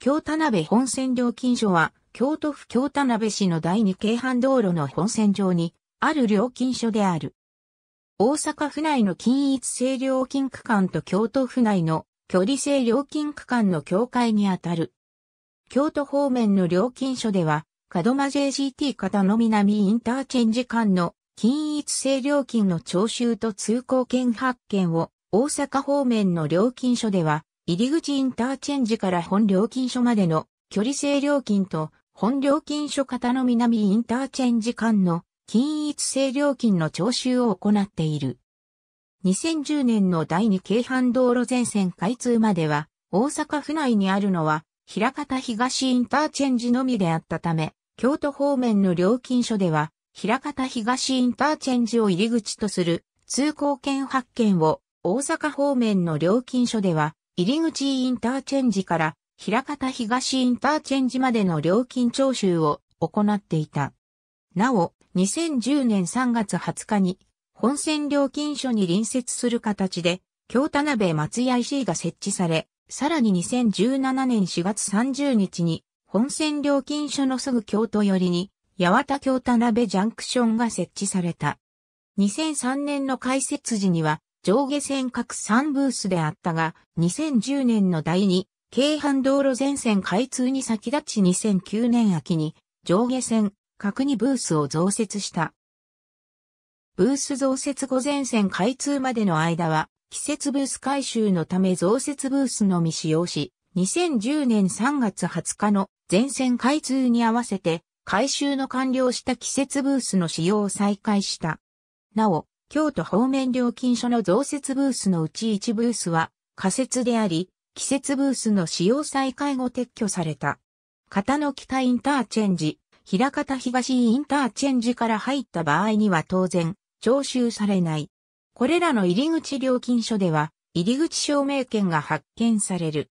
京田辺本線料金所は、京都府京田辺市の第二京阪道路の本線上に、ある料金所である。大阪府内の均一性料金区間と京都府内の距離性料金区間の境界にあたる。京都方面の料金所では、門間 JGT 片野南インターチェンジ間の均一性料金の徴収と通行券発券を、大阪方面の料金所では、入り口インターチェンジから本料金所までの距離制料金と本料金所方の南インターチェンジ間の均一制料金の徴収を行っている。2010年の第2京阪道路全線開通までは大阪府内にあるのは平方東インターチェンジのみであったため、京都方面の料金所では平方東インターチェンジを入り口とする通行券発券を大阪方面の料金所では入口インターチェンジから平方東インターチェンジまでの料金徴収を行っていた。なお、2010年3月20日に本線料金所に隣接する形で京田辺松屋 IC が設置され、さらに2017年4月30日に本線料金所のすぐ京都寄りに八幡京田辺ジャンクションが設置された。2003年の開設時には上下線各3ブースであったが、2010年の第2、京阪道路全線開通に先立ち2009年秋に上下線各2ブースを増設した。ブース増設後全線開通までの間は、季節ブース改修のため増設ブースのみ使用し、2010年3月20日の全線開通に合わせて、改修の完了した季節ブースの使用を再開した。なお、京都方面料金所の増設ブースのうち1ブースは仮設であり、季節ブースの使用再開後撤去された。片野北インターチェンジ、平方東インターチェンジから入った場合には当然、徴収されない。これらの入り口料金所では、入り口証明券が発見される。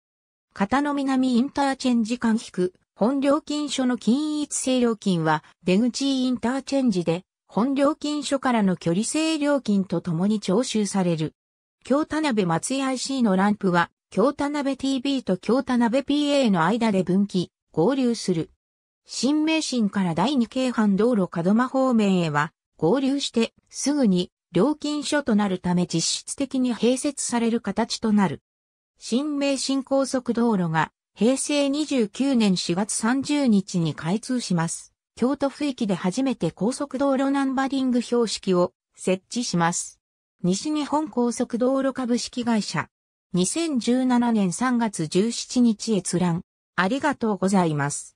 片野南インターチェンジ間引く、本料金所の均一性料金は、出口インターチェンジで、本料金所からの距離制料金とともに徴収される。京田辺松井 IC のランプは、京田辺 TV と京田辺 PA の間で分岐、合流する。新名神から第二京阪道路門間方面へは、合流してすぐに料金所となるため実質的に併設される形となる。新名神高速道路が平成29年4月30日に開通します。京都府域で初めて高速道路ナンバリング標識を設置します。西日本高速道路株式会社。2017年3月17日閲覧。ありがとうございます。